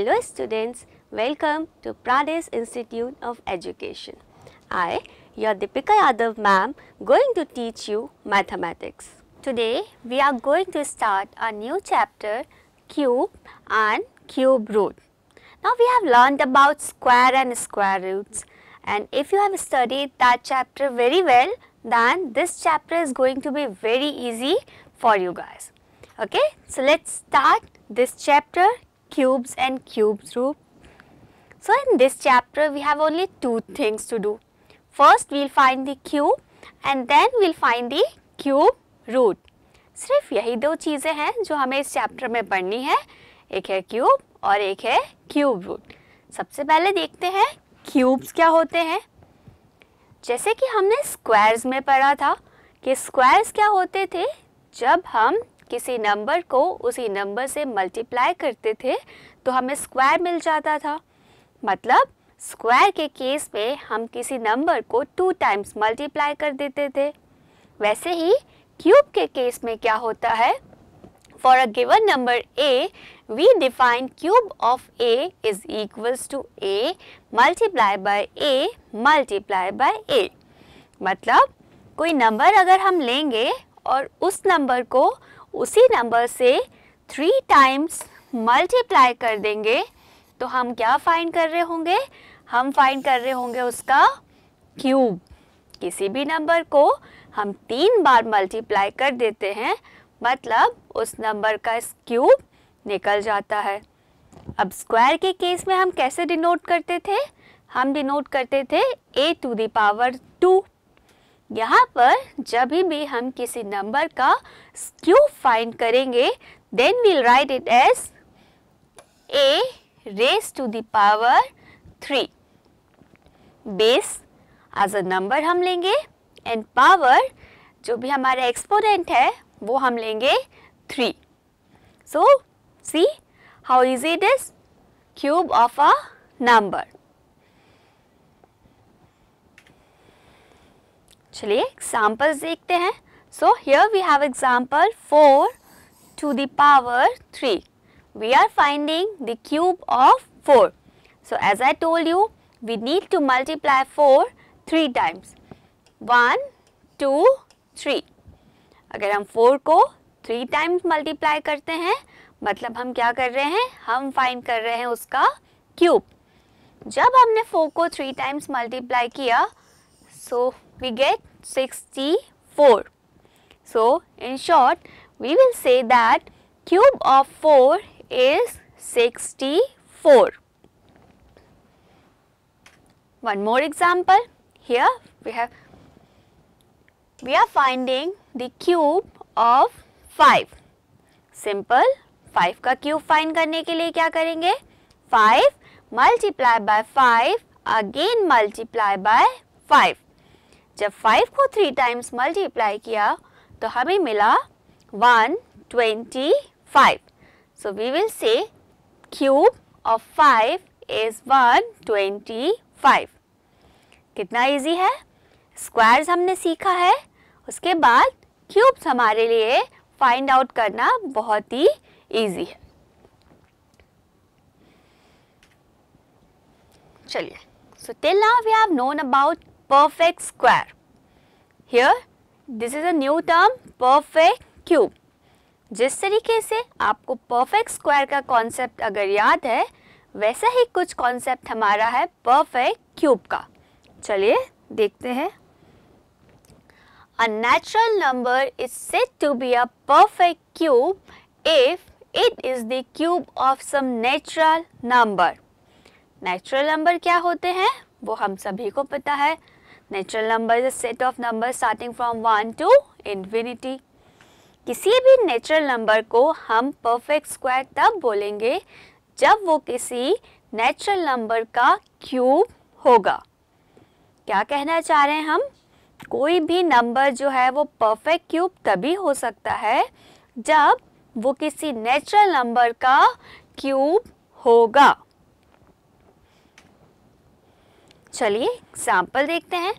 Hello students, welcome to Pradesh Institute of Education. I, your Deepika Yadav ma'am, going to teach you mathematics. Today we are going to start a new chapter cube and cube root. Now we have learned about square and square roots and if you have studied that chapter very well then this chapter is going to be very easy for you guys. Okay, so let's start this chapter cubes and cubes rule. So in this chapter we have only two things to do. First we will find the cube and then we will find the cube root. सिर्फ यही दो चीज़ें हैं जो हमें इस chapter में पढ़नी है एक है क्यूब और एक है क्यूब रूट सबसे पहले देखते हैं क्यूब्स क्या होते हैं जैसे कि हमने स्क्वायर्स में पढ़ा था कि स्क्वायर्स क्या होते थे जब हम किसी नंबर को उसी नंबर से मल्टीप्लाई करते थे तो हमें स्क्वायर मिल जाता था मतलब स्क्वायर के केस में हम किसी नंबर को टू टाइम्स मल्टीप्लाई कर देते थे वैसे ही क्यूब के केस में क्या होता है for a given number a we define cube of a is equals to a multiply by a multiply by a मतलब कोई नंबर अगर हम लेंगे और उस नंबर को उसी नंबर से थ्री टाइम्स मल्टीप्लाई कर देंगे तो हम क्या फाइंड कर रहे होंगे हम फाइंड कर रहे होंगे उसका क्यूब किसी भी नंबर को हम तीन बार मल्टीप्लाई कर देते हैं मतलब उस नंबर का क्यूब निकल जाता है अब स्क्वायर के केस में हम कैसे डिनोट करते थे हम डिनोट करते थे ए टू दावर टू यहाँ पर जब भी हम किसी नंबर का क्यू फाइंड करेंगे then we'll write it as a raise to the power three base as a number हम लेंगे एंड पावर जो भी हमारा एक्सपोनेंट है वो हम लेंगे three so see how is it is cube of a number चलिए एग्जाम्पल्स देखते हैं So here we have example 4 to the power 3. We are finding the cube of 4. So as I told you, we need to multiply 4 3 times. 1, 2, 3. अगर हम 4 को 3 times multiply करते हैं मतलब हम क्या कर रहे हैं हम find कर रहे हैं उसका cube. जब हमने 4 को 3 times multiply किया so we get 64 So, in short, we will say that cube of 4 is 64. One more example, here we have, we are finding the cube of 5. Simple, 5 ka cube find karne ke liye kya karenge? 5 multiply by 5 again multiply by 5. Jab 5 ko 3 times multiply kiya, तो हमें मिला one twenty five so we will say cube of 5 is 125 कितना easy है squares हमने सीखा है उसके बाद क्यूब्स हमारे लिए फाइंड आउट करना बहुत ही इजी है चलिए so till now we have known about perfect square here this is a new term perfect cube जिस तरीके से आपको परफेक्ट स्क्वायर का कॉन्सेप्ट अगर याद है वैसा ही कुछ कॉन्सेप्ट हमारा है परफेक्ट क्यूब का चलिए देखते हैं a natural number is said to be a perfect cube if it is the cube of some natural number natural number क्या होते हैं वो हम सभी को पता है natural number is a set of number starting from one to infinity किसी भी नेचुरल नंबर को हम परफेक्ट स्क्वायर तब बोलेंगे जब वो किसी नेचुरल नंबर का क्यूब होगा क्या कहना चाह रहे हैं हम कोई भी नंबर जो है वो परफेक्ट क्यूब तभी हो सकता है जब वो किसी नेचुरल नंबर का क्यूब होगा चलिए एग्जाम्पल देखते हैं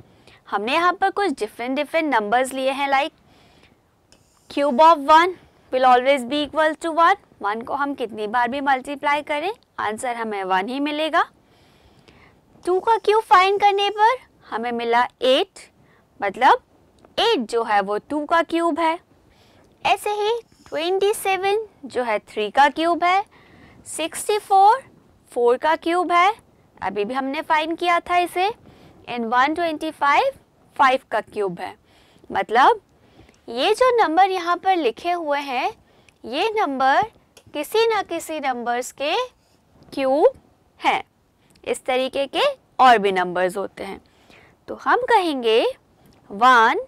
हमने यहाँ पर कुछ डिफरेंट डिफरेंट नंबर्स लिए हैं like cube of one will always be equal to one one को हम कितनी बार भी मल्टीप्लाई करें आंसर हमें वन ही मिलेगा टू का क्यूब फाइंड करने पर हमें मिला एट मतलब एट जो है वो टू का क्यूब है ऐसे ही ट्वेंटी सेवन जो है थ्री का क्यूब है सिक्सटी फोर फोर का क्यूब है अभी भी हमने फाइन किया था इसे एंड फाइव फाइव का क्यूब है मतलब ये जो नंबर यहाँ पर लिखे हुए हैं ये नंबर किसी ना किसी नंबर्स के क्यूब हैं इस तरीके के और भी नंबर्स होते हैं तो हम कहेंगे one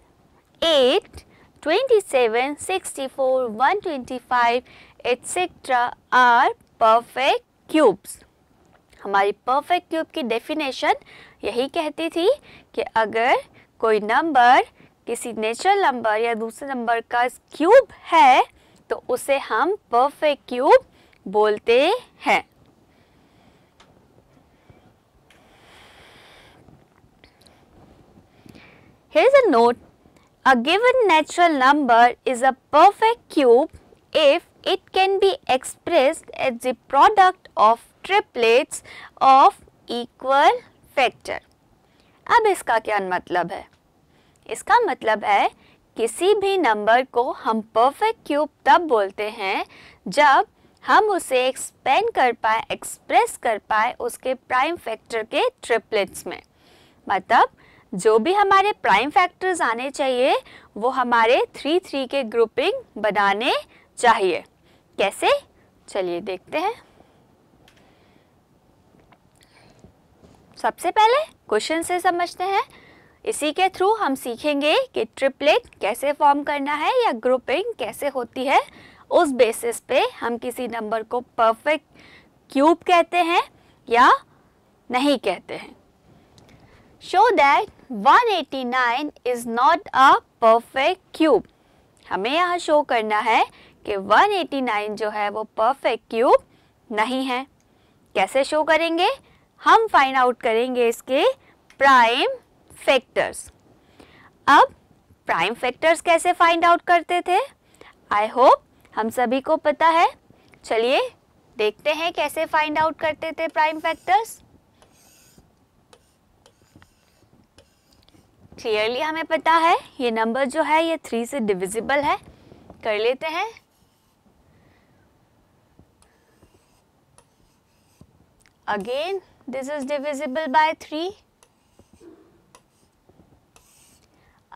eight twenty seven sixty four one twenty five etcetera are perfect cubes हमारी परफेक्ट क्यूब की डेफिनेशन यही कहती थी कि अगर कोई नंबर किसी नेचुरल नंबर या दूसरे नंबर का क्यूब है तो उसे हम परफेक्ट क्यूब बोलते हैं Here's a note. A given natural number is a perfect cube if it can be expressed as the product of triplets of equal factor अब इसका क्या मतलब है इसका मतलब है किसी भी नंबर को हम परफेक्ट क्यूब तब बोलते हैं जब हम उसे एक्सपेंड कर पाए एक्सप्रेस कर पाए उसके प्राइम फैक्टर के ट्रिपलेट्स में मतलब जो भी हमारे प्राइम फैक्टर्स आने चाहिए वो हमारे थ्री थ्री के ग्रुपिंग बनाने चाहिए कैसे चलिए देखते हैं सबसे पहले क्वेश्चन से समझते हैं इसी के थ्रू हम सीखेंगे कि ट्रिपलेट कैसे फॉर्म करना है या ग्रुपिंग कैसे होती है उस बेसिस पे हम किसी नंबर को परफेक्ट क्यूब कहते हैं या नहीं कहते हैं show that 189 is not a perfect cube हमें यहाँ शो करना है कि 189 जो है वो परफेक्ट क्यूब नहीं है कैसे शो करेंगे हम फाइंड आउट करेंगे इसके प्राइम फैक्टर्स अब प्राइम फैक्टर्स कैसे फाइंड आउट करते थे आई होप हम सभी को पता है चलिए देखते हैं कैसे फाइंड आउट करते थे प्राइम फैक्टर्स क्लियरली हमें पता है ये नंबर जो है ये थ्री से डिविजिबल है कर लेते हैं again this is divisible by 3.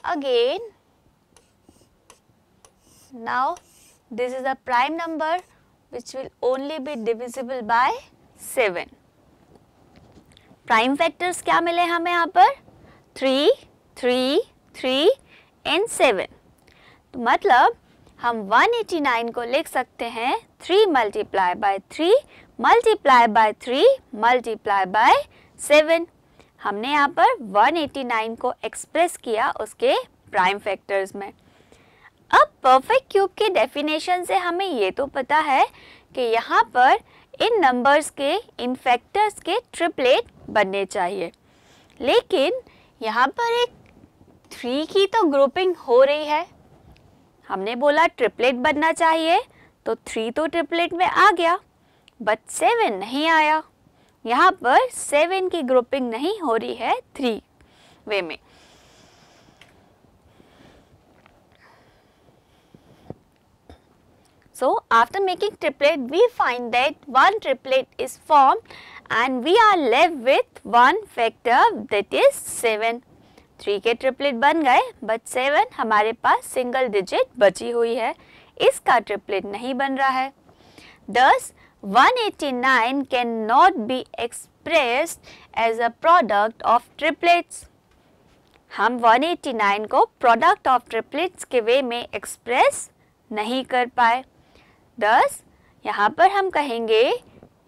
Again, now this is a prime number which will only be divisible by 7. prime factors kya mile hame yahan par 3 3 3 and 7 to matlab hum 189 ko likh sakte hain 3 multiply by 3 multiply by three multiply by seven हमने यहाँ पर 189 को express किया उसके prime factors में अब perfect cube के definition से हमें ये तो पता है कि यहाँ पर इन नंबर्स के इन फैक्टर्स के ट्रिपलेट बनने चाहिए लेकिन यहाँ पर एक थ्री की तो ग्रुपिंग हो रही है हमने बोला ट्रिपलेट बनना चाहिए तो थ्री तो ट्रिपलेट में आ गया बट सेवन नहीं आया यहाँ पर सेवन की ग्रुपिंग नहीं हो रही है थ्री वे में So after making triplet, we find that one triplet is formed and we are left with one factor that is 7. 3 के ट्रिपलेट बन गए बट 7 हमारे पास सिंगल डिजिट बची हुई है इसका ट्रिपलेट नहीं बन रहा है दस 189 cannot be expressed as a product of triplets. हम 189 को product of triplets के वे में express नहीं कर पाए दस यहाँ पर हम कहेंगे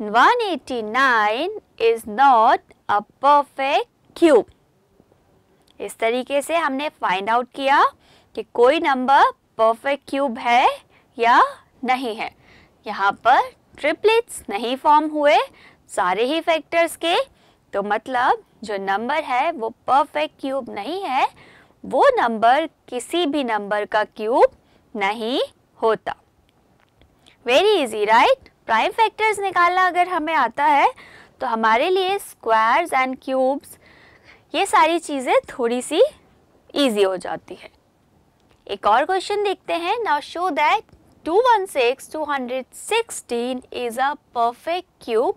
189 is not a perfect cube. इस तरीके से हमने फाइंड आउट किया कि कोई नंबर परफेक्ट क्यूब है या नहीं है यहाँ पर ट्रिपलेट्स नहीं फॉर्म हुए सारे ही फैक्टर्स के तो मतलब जो नंबर है वो परफेक्ट क्यूब नहीं है वो नंबर किसी भी नंबर का क्यूब नहीं होता very easy right prime factors निकालना अगर हमें आता है तो हमारे लिए स्क्वायर्स एंड क्यूब्स ये सारी चीज़ें थोड़ी सी इजी हो जाती है एक और क्वेश्चन देखते हैं now show that 216, 216 is a perfect cube.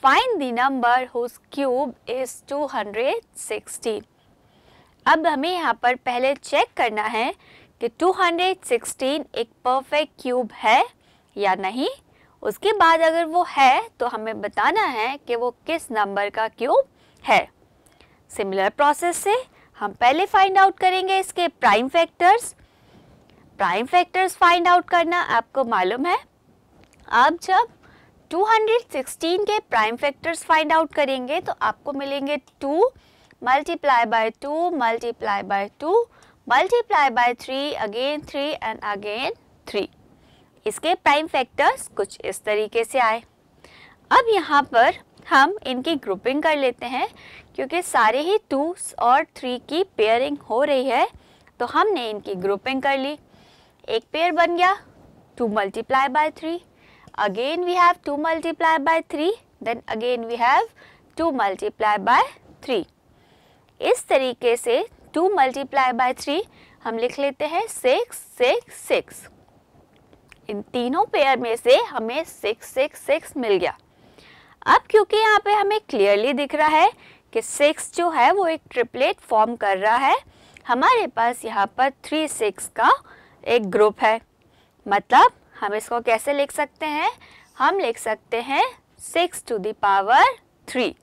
Find the number whose cube is 216. अब हमें यहाँ पर पहले चेक करना है कि 216 एक परफेक्ट क्यूब है या नहीं उसके बाद अगर वो है तो हमें बताना है कि वो किस नंबर का क्यूब है सिमिलर प्रोसेस से हम पहले फाइंड आउट करेंगे इसके prime factors prime factors find out करना आपको मालूम है आप जब 216 के प्राइम फैक्टर्स फाइंड आउट करेंगे तो आपको मिलेंगे two multiply by two multiply by two multiply by three again three and again three इसके प्राइम फैक्टर्स कुछ इस तरीके से आए अब यहाँ पर हम इनकी ग्रुपिंग कर लेते हैं क्योंकि सारे ही टू और थ्री की पेयरिंग हो रही है तो हमने इनकी ग्रुपिंग कर ली एक पेयर बन गया two multiply by three again we have two multiply by three then again we have two multiply by three इस तरीके से टू मल्टीप्लाई बाय थ्री हम लिख लेते हैं सिक्स सिक्स सिक्स इन तीनों पेयर में से हमें सिक्स सिक्स सिक्स मिल गया अब क्योंकि यहाँ पे हमें क्लियरली दिख रहा है कि सिक्स जो है वो एक ट्रिपलेट फॉर्म कर रहा है हमारे पास यहाँ पर थ्री सिक्स का एक ग्रुप है मतलब हम इसको कैसे लिख सकते हैं हम लिख सकते हैं six to the power three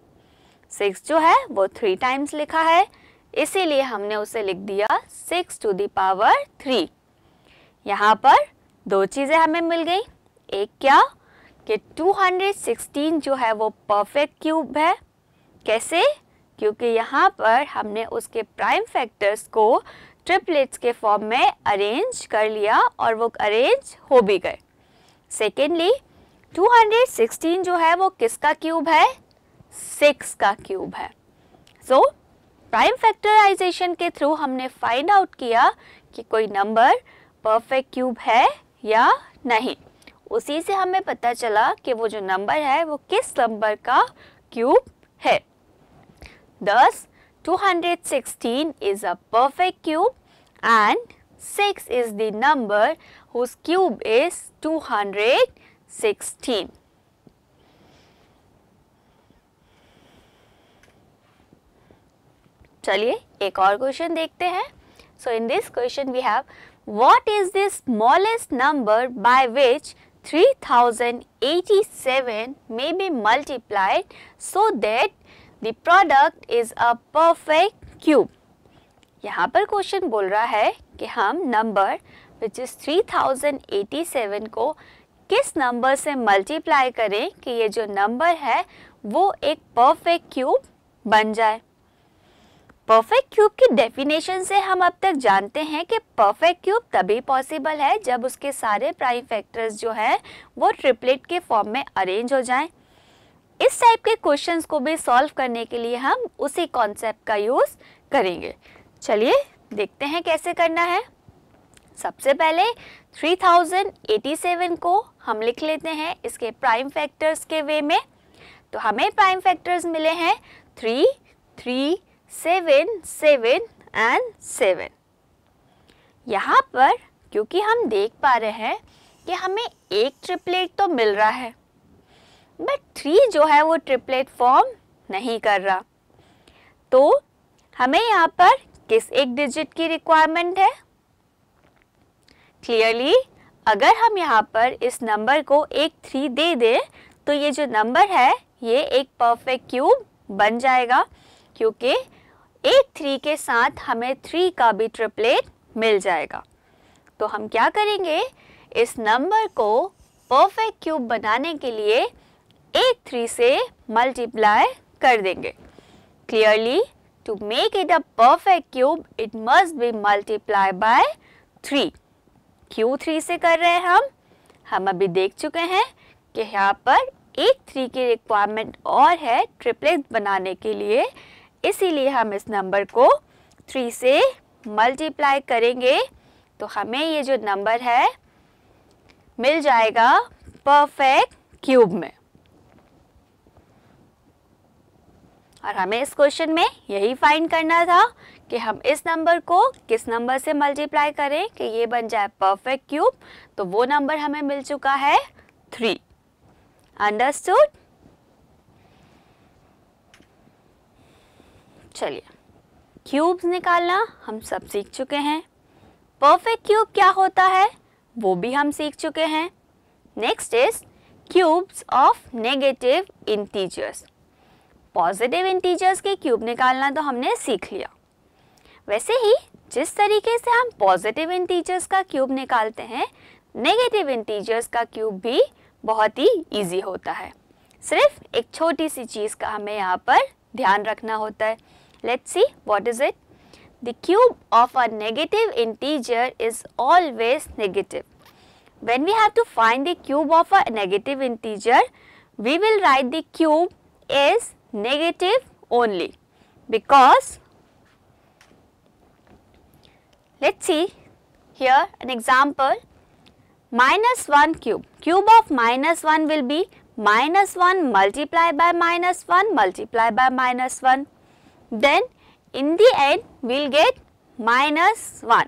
six जो है वो थ्री टाइम्स लिखा है इसीलिए हमने उसे लिख दिया सिक्स टू दावर थ्री यहाँ पर दो चीज़ें हमें मिल गई एक क्या कि 216 जो है वो परफेक्ट क्यूब है कैसे क्योंकि यहाँ पर हमने उसके प्राइम फैक्टर्स को ट्रिपलेट्स के फॉर्म में अरेंज कर लिया और वो अरेंज हो भी गए सेकेंडली 216 जो है वो किसका क्यूब है सिक्स का क्यूब है सो प्राइम फैक्टराइजेशन के थ्रू हमने फाइंड आउट किया कि कोई नंबर परफेक्ट क्यूब है या नहीं उसी से हमें पता चला कि वो जो नंबर है वो किस नंबर का क्यूब है दस 216 is a perfect cube and 6 is the number whose cube is 216. चलिए एक और क्वेश्चन देखते हैं So in this question we have what is the smallest number by which 3087 may be multiplied so that the product is a perfect cube यहाँ पर question बोल रहा है कि हम नंबर विच इज़ 3087 को किस नंबर से मल्टीप्लाई करें कि ये जो नंबर है वो एक परफेक्ट क्यूब बन जाए परफेक्ट क्यूब की डेफिनेशन से हम अब तक जानते हैं कि परफेक्ट क्यूब तभी पॉसिबल है जब उसके सारे प्राइम फैक्टर्स जो हैं वो ट्रिपलेट के फॉर्म में अरेंज हो जाएं इस टाइप के क्वेश्चंस को भी सॉल्व करने के लिए हम उसी कॉन्सेप्ट का यूज़ करेंगे चलिए देखते हैं कैसे करना है सबसे पहले 3087 को हम लिख लेते हैं इसके प्राइम फैक्टर्स के वे में तो हमें प्राइम फैक्टर्स मिले हैं three three seven seven and seven यहाँ पर क्योंकि हम देख पा रहे हैं कि हमें एक ट्रिपलेट तो मिल रहा है बट थ्री जो है वो ट्रिपलेट फॉर्म नहीं कर रहा तो हमें यहाँ पर किस एक डिजिट की रिक्वायरमेंट है क्लियरली अगर हम यहाँ पर इस नंबर को एक थ्री दे दें तो ये जो नंबर है ये एक परफेक्ट क्यूब बन जाएगा क्योंकि एक थ्री के साथ हमें थ्री का भी ट्रिपलेट मिल जाएगा तो हम क्या करेंगे इस नंबर को परफेक्ट क्यूब बनाने के लिए एक थ्री से मल्टीप्लाई कर देंगे clearly to make it a perfect cube it must be multiply by three क्यों थ्री से कर रहे हैं हम हम अभी देख चुके हैं कि यहाँ पर एक थ्री की रिक्वायरमेंट और है ट्रिपलेट बनाने के लिए इसीलिए हम इस नंबर को थ्री से मल्टीप्लाई करेंगे तो हमें ये जो नंबर है मिल जाएगा परफेक्ट क्यूब में और हमें इस क्वेश्चन में यही फाइंड करना था कि हम इस नंबर को किस नंबर से मल्टीप्लाई करें कि ये बन जाए परफेक्ट क्यूब तो वो नंबर हमें मिल चुका है थ्री अंडरस्टूड चलिए क्यूब्स निकालना हम सब सीख चुके हैं परफेक्ट क्यूब क्या होता है वो भी हम सीख चुके हैं next is cubes of negative integers positive integers के क्यूब निकालना तो हमने सीख लिया वैसे ही जिस तरीके से हम पॉजिटिव इंटीजर्स का क्यूब निकालते हैं नेगेटिव इंटीजर्स का क्यूब भी बहुत ही इजी होता है सिर्फ एक छोटी सी चीज़ का हमें यहाँ पर ध्यान रखना होता है let's see what is it the cube of a negative integer is always negative when we have to find the cube of a negative integer we will write the cube is negative only because let's see here an example minus 1 cube cube of minus 1 will be minus 1 multiply by minus 1 multiply by minus 1 then in the end we'll get minus 1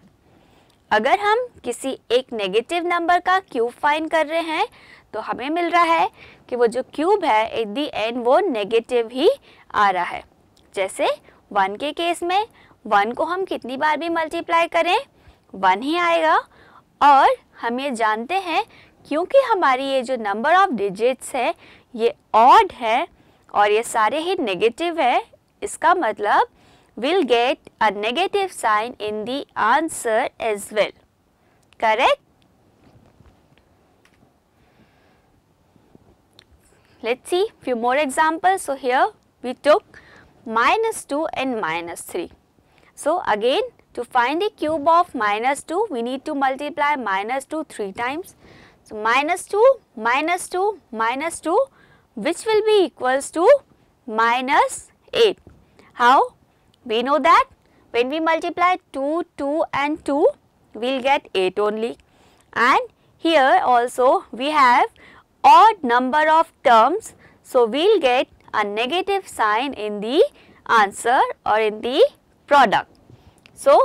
अगर हम किसी एक negative number का cube find कर रहे हैं तो हमें मिल रहा है कि वो जो क्यूब है एट दी एंड वो नेगेटिव ही आ रहा है जैसे वन के केस में वन को हम कितनी बार भी मल्टीप्लाई करें वन ही आएगा और हम ये जानते हैं क्योंकि हमारी ये जो नंबर ऑफ डिजिट्स है ये ऑड है और ये सारे ही नेगेटिव है इसका मतलब will get a negative sign in the answer as well correct Let us see few more examples. So, here we took minus 2 and minus 3. So, again to find the cube of minus 2, we need to multiply minus 2 3 times. So, minus 2, minus 2, minus 2 which will be equals to minus 8. How? We know that when we multiply 2, 2 and 2, we will get 8 only. And here also we have odd number of terms. So, we'll get a negative sign in the answer or in the product. So,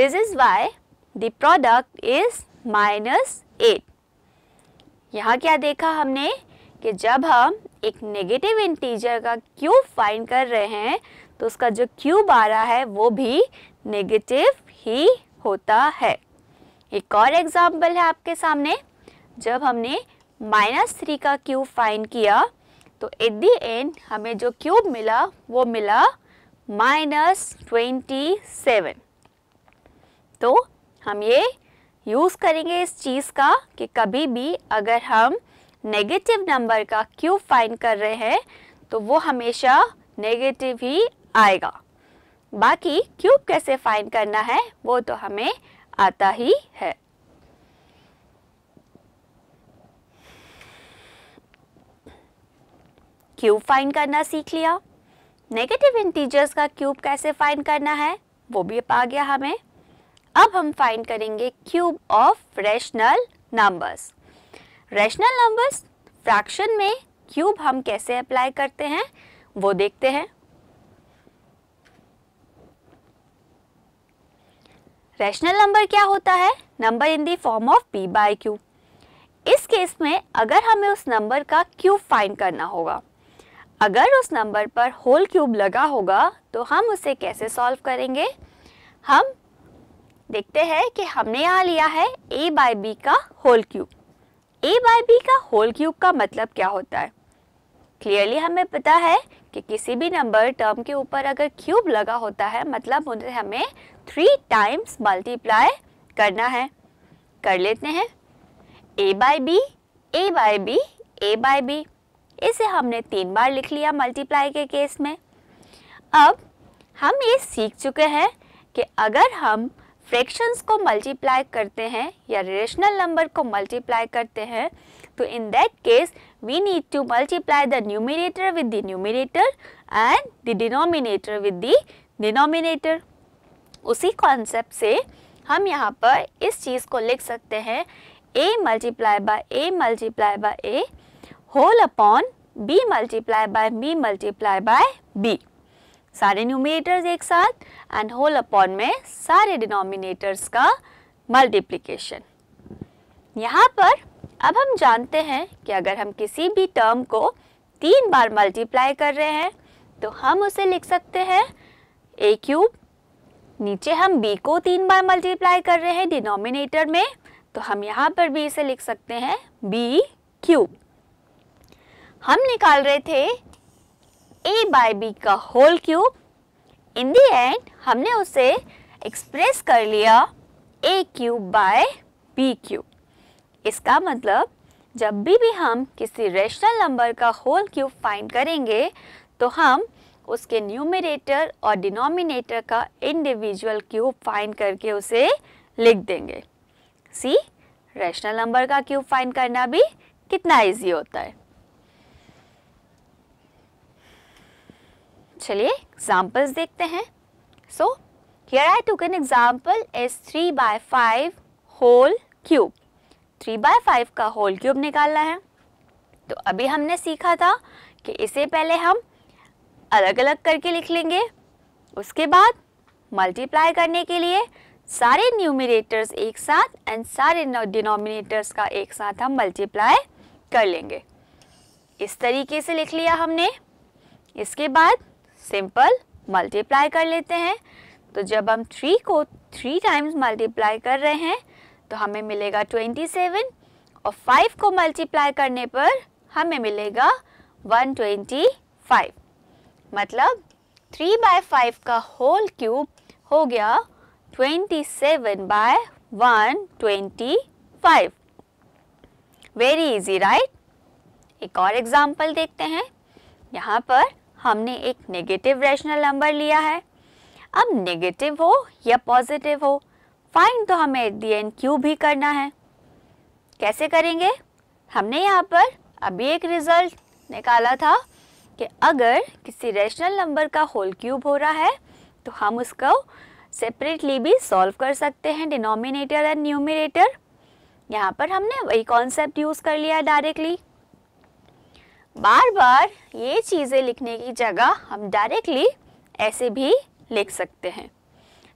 this is why the product is minus 8. yahan kya dekha humne ki jab hum एक negative integer का cube find कर रहे हैं तो उसका जो cube आ रहा है वो भी नेगेटिव ही होता है एक और एग्जाम्पल है आपके सामने जब हमने माइनस थ्री का क्यूब फाइंड किया तो एट दी एंड हमें जो क्यूब मिला वो मिला माइनस ट्वेंटी सेवन तो हम ये यूज़ करेंगे इस चीज़ का कि कभी भी अगर हम नेगेटिव नंबर का क्यूब फाइंड कर रहे हैं तो वो हमेशा नेगेटिव ही आएगा बाकी क्यूब कैसे फाइंड करना है वो तो हमें आता ही है क्यूब फाइंड करना सीख लिया नेगेटिव इंटीजर्स का क्यूब कैसे फाइंड करना है वो भी पा गया हमें अब हम फाइंड करेंगे cube of rational numbers rational numbers fraction में क्यूब हम कैसे अप्लाई करते हैं वो देखते हैं रेशनल नंबर क्या होता है number in the form of p by q इस केस में अगर हमें उस नंबर का क्यूब फाइंड करना होगा अगर उस नंबर पर होल क्यूब लगा होगा तो हम उसे कैसे सॉल्व करेंगे हम देखते हैं कि हमने यहाँ लिया है a बाई बी का whole cube a by b का होल क्यूब का मतलब क्या होता है क्लियरली हमें पता है कि किसी भी नंबर टर्म के ऊपर अगर क्यूब लगा होता है मतलब उन्हें हमें थ्री टाइम्स मल्टीप्लाई करना है कर लेते हैं a by b a by b a by b इसे हमने तीन बार लिख लिया मल्टीप्लाई के केस में अब हम ये सीख चुके हैं कि अगर हम फ्रैक्शंस को मल्टीप्लाई करते हैं या रेशनल नंबर को मल्टीप्लाई करते हैं तो in that case we need to multiply the numerator with the numerator and the denominator with the denominator उसी कॉन्सेप्ट से हम यहाँ पर इस चीज़ को लिख सकते हैं a multiply by a multiply by a whole upon b multiply by b multiply by b सारे न्यूमिनेटर्स एक साथ एंड होल अपॉन में सारे डिनोमिनेटर्स का मल्टीप्लीकेशन यहाँ पर अब हम जानते हैं कि अगर हम किसी भी टर्म को तीन बार मल्टीप्लाई कर रहे हैं तो हम उसे लिख सकते हैं ए क्यूब नीचे हम b को तीन बार मल्टीप्लाई कर रहे हैं डिनोमिनेटर में तो हम यहाँ पर भी इसे लिख सकते हैं बी क्यूब हम निकाल रहे थे ए बाई बी का whole cube in the end हमने उसे एक्सप्रेस कर लिया a cube by b cube इसका मतलब जब भी भी हम किसी रेशनल नंबर का होल क्यूब फाइंड करेंगे तो हम उसके न्यूमिनेटर और डिनोमिनेटर का इंडिविजुअल क्यूब फाइंड करके उसे लिख देंगे सी रेशनल नंबर का क्यूब फाइंड करना भी कितना इजी होता है चलिए एग्जाम्पल्स देखते हैं सो here I took an example as three by five whole cube three by five का होल क्यूब निकालना है तो अभी हमने सीखा था कि इसे पहले हम अलग अलग करके लिख लेंगे उसके बाद मल्टीप्लाई करने के लिए सारे न्यूमिनेटर्स एक साथ एंड सारे डिनोमिनेटर्स का एक साथ हम मल्टीप्लाई कर लेंगे इस तरीके से लिख लिया हमने इसके बाद सिंपल मल्टीप्लाई कर लेते हैं तो जब हम थ्री को थ्री टाइम्स मल्टीप्लाई कर रहे हैं तो हमें मिलेगा ट्वेंटी सेवन और फाइव को मल्टीप्लाई करने पर हमें मिलेगा वन ट्वेंटी फाइव मतलब थ्री बाय फाइव का होल क्यूब हो गया twenty seven by one twenty five very easy right एक और एग्जाम्पल देखते हैं यहाँ पर हमने एक नेगेटिव रैशनल नंबर लिया है अब नेगेटिव हो या पॉजिटिव हो फाइन तो हमें एट दी एंड क्यू भी करना है कैसे करेंगे हमने यहाँ पर अभी एक रिजल्ट निकाला था कि अगर किसी रेशनल नंबर का होल क्यूब हो रहा है तो हम उसको सेपरेटली भी सॉल्व कर सकते हैं डिनोमिनेटर एंड न्यूमिनेटर यहाँ पर हमने वही कॉन्सेप्ट यूज़ कर लिया डायरेक्टली बार बार ये चीज़ें लिखने की जगह हम डायरेक्टली ऐसे भी लिख सकते हैं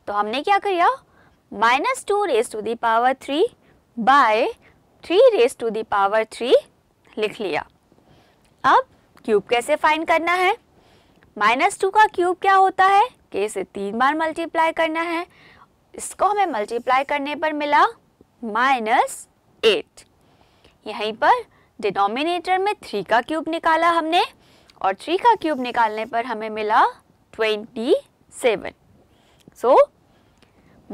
तो हमने क्या किया minus two raise to the power three by three raise to the power three लिख लिया अब क्यूब कैसे फाइंड करना है माइनस टू का क्यूब क्या होता है कि इसे तीन बार मल्टीप्लाई करना है इसको हमें मल्टीप्लाई करने पर मिला माइनस एट यहीं पर डिनोमिनेटर में थ्री का क्यूब निकाला हमने और थ्री का क्यूब निकालने पर हमें मिला twenty seven so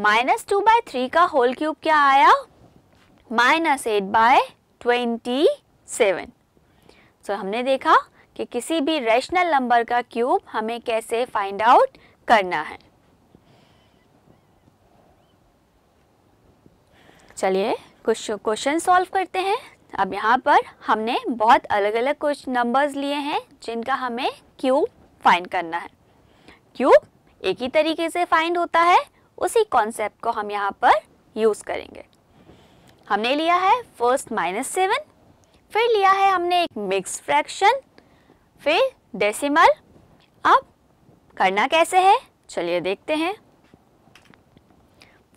minus two by three का होल क्यूब क्या आया minus eight by twenty seven so हमने देखा कि किसी भी रेशनल नंबर का क्यूब हमें कैसे फाइंड आउट करना है चलिए कुछ क्वेश्चन सॉल्व करते हैं अब यहाँ पर हमने बहुत अलग अलग कुछ नंबर्स लिए हैं जिनका हमें क्यूब फाइंड करना है क्यूब एक ही तरीके से फाइंड होता है उसी कॉन्सेप्ट को हम यहाँ पर यूज़ करेंगे हमने लिया है फर्स्ट माइनस सेवन फिर लिया है हमने एक मिक्स फ्रैक्शन फिर डेसिमल अब करना कैसे है चलिए देखते हैं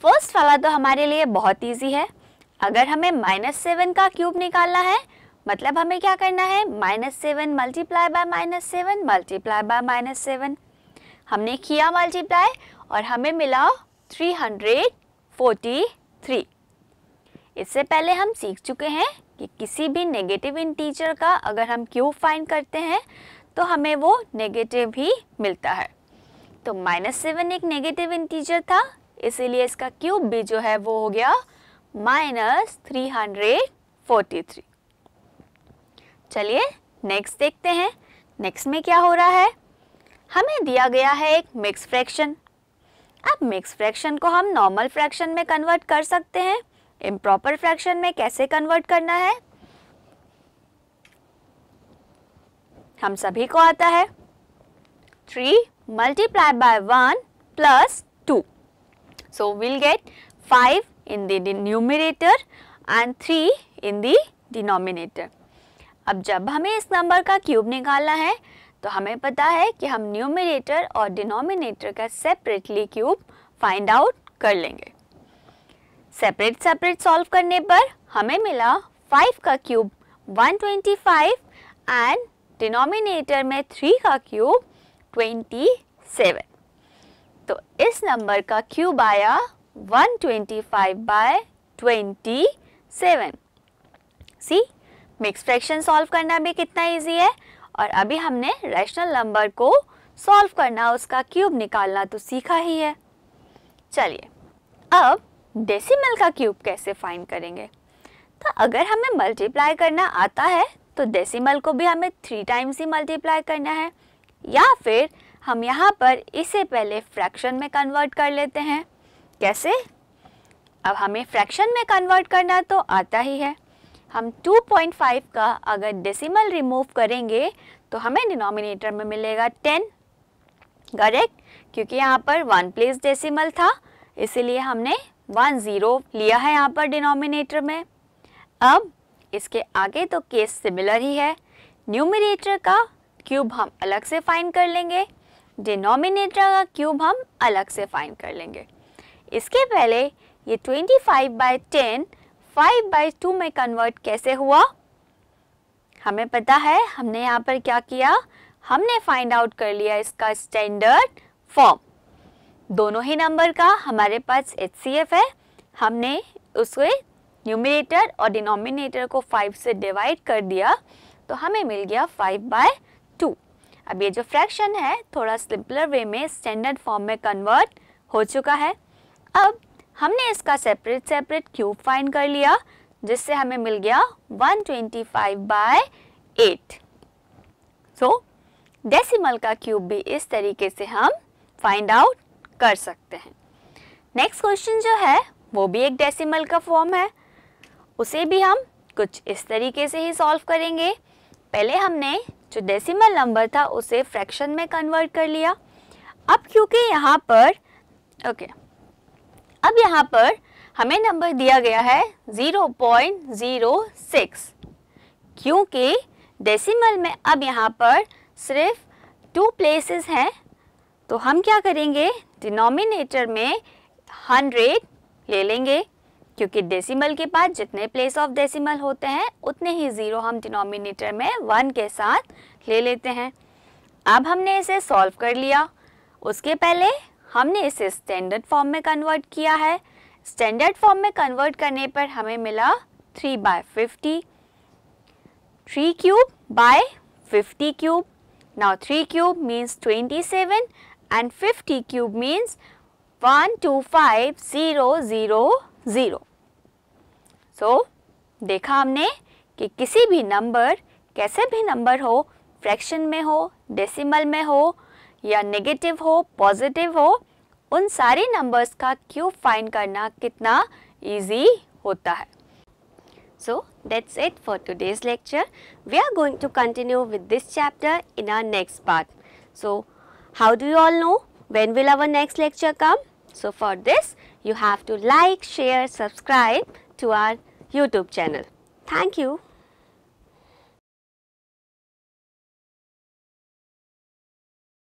फर्स्ट वाला तो हमारे लिए बहुत ईजी है अगर हमें माइनस सेवन का क्यूब निकालना है मतलब हमें क्या करना है minus seven multiply by minus seven multiply by minus seven हमने किया मल्टीप्लाई और हमें मिला थ्री हंड्रेड फोर्टी थ्री इससे पहले हम सीख चुके हैं कि किसी भी नेगेटिव इंटीजर का अगर हम क्यूब फाइंड करते हैं तो हमें वो नेगेटिव ही मिलता है तो माइनस सेवन एक नेगेटिव इंटीजर था इसीलिए इसका क्यूब भी जो है वो हो गया minus three hundred forty three चलिए नेक्स्ट देखते हैं नेक्स्ट में क्या हो रहा है हमें दिया गया है एक मिक्स फ्रैक्शन अब मिक्स फ्रैक्शन को हम नॉर्मल फ्रैक्शन में कन्वर्ट कर सकते हैं इम्प्रॉपर फ्रैक्शन में कैसे कन्वर्ट करना है हम सभी को आता है three multiply by one plus two so will get five in the numerator and 3 in the denominator. अब जब हमें इस नंबर का क्यूब निकालना है तो हमें पता है कि हम न्यूमिनेटर और डिनोमिनेटर का सेपरेटली क्यूब फाइंड आउट कर लेंगे सेपरेट सेपरेट सॉल्व करने पर हमें मिला 5 का क्यूब 125 एंड डिनोमिनेटर में 3 का क्यूब 27 तो इस नंबर का क्यूब आया 125 by 27. See mix fraction solve करना भी कितना इजी है और अभी हमने रैशनल नंबर को सॉल्व करना उसका क्यूब निकालना तो सीखा ही है चलिए अब डेसिमल का क्यूब कैसे फाइंड करेंगे तो अगर हमें मल्टीप्लाई करना आता है तो डेसिमल को भी हमें थ्री टाइम्स ही मल्टीप्लाई करना है या फिर हम यहाँ पर इसे पहले फ्रैक्शन में कन्वर्ट कर लेते हैं कैसे अब हमें फ्रैक्शन में कन्वर्ट करना तो आता ही है हम 2.5 का अगर डेसिमल रिमूव करेंगे तो हमें डिनोमिनेटर में मिलेगा 10 करेक्ट क्योंकि यहाँ पर वन प्लेस डेसिमल था इसीलिए हमने वन ज़ीरो लिया है यहाँ पर डिनोमिनेटर में अब इसके आगे तो केस सिमिलर ही है न्यूमिनेटर का क्यूब हम अलग से फाइंड कर लेंगे डिनोमिनेटर का क्यूब हम अलग से फाइंड कर लेंगे इसके पहले ये 25 five by ten five by two में कन्वर्ट कैसे हुआ हमें पता है हमने यहाँ पर क्या किया हमने फाइंड आउट कर लिया इसका स्टैंडर्ड फॉर्म दोनों ही नंबर का हमारे पास एच है हमने उसके न्यूमिनेटर और डिनोमिनेटर को 5 से डिवाइड कर दिया तो हमें मिल गया 5 बाय टू अब ये जो फ्रैक्शन है थोड़ा सिंपलर वे में स्टैंडर्ड फॉर्म में कन्वर्ट हो चुका है अब हमने इसका सेपरेट सेपरेट क्यूब फाइंड कर लिया जिससे हमें मिल गया 125 twenty five by eight so decimal का क्यूब भी इस तरीके से हम फाइंड आउट कर सकते हैं नेक्स्ट क्वेश्चन जो है वो भी एक डेसीमल का फॉर्म है उसे भी हम कुछ इस तरीके से ही सॉल्व करेंगे पहले हमने जो डेसिमल नंबर था उसे फ्रैक्शन में कन्वर्ट कर लिया अब क्योंकि यहाँ पर ओके okay, अब यहाँ पर हमें नंबर दिया गया है 0.06 क्योंकि डेसिमल में अब यहाँ पर सिर्फ टू प्लेसेस हैं तो हम क्या करेंगे डिनोमिनेटर में 100 ले लेंगे क्योंकि डेसिमल के पास जितने प्लेस ऑफ डेसिमल होते हैं उतने ही ज़ीरो हम डिनोमिनेटर में वन के साथ ले लेते हैं अब हमने इसे सॉल्व कर लिया उसके पहले हमने इसे स्टैंडर्ड फॉर्म में कन्वर्ट किया है स्टैंडर्ड फॉर्म में कन्वर्ट करने पर हमें मिला three by fifty three cube by fifty cube now three cube means twenty seven and fifty cube means one two five zero zero zero so देखा हमने कि किसी भी नंबर कैसे भी नंबर हो फ्रैक्शन में हो डेसिमल में हो या नेगेटिव हो पॉजिटिव हो उन सारे नंबर्स का क्यूब फाइंड करना कितना इजी होता है so that's it for today's lecture we are going to continue with this chapter in our next part so how do you all know when will our next lecture come so for this you have to like share subscribe to our YouTube channel thank you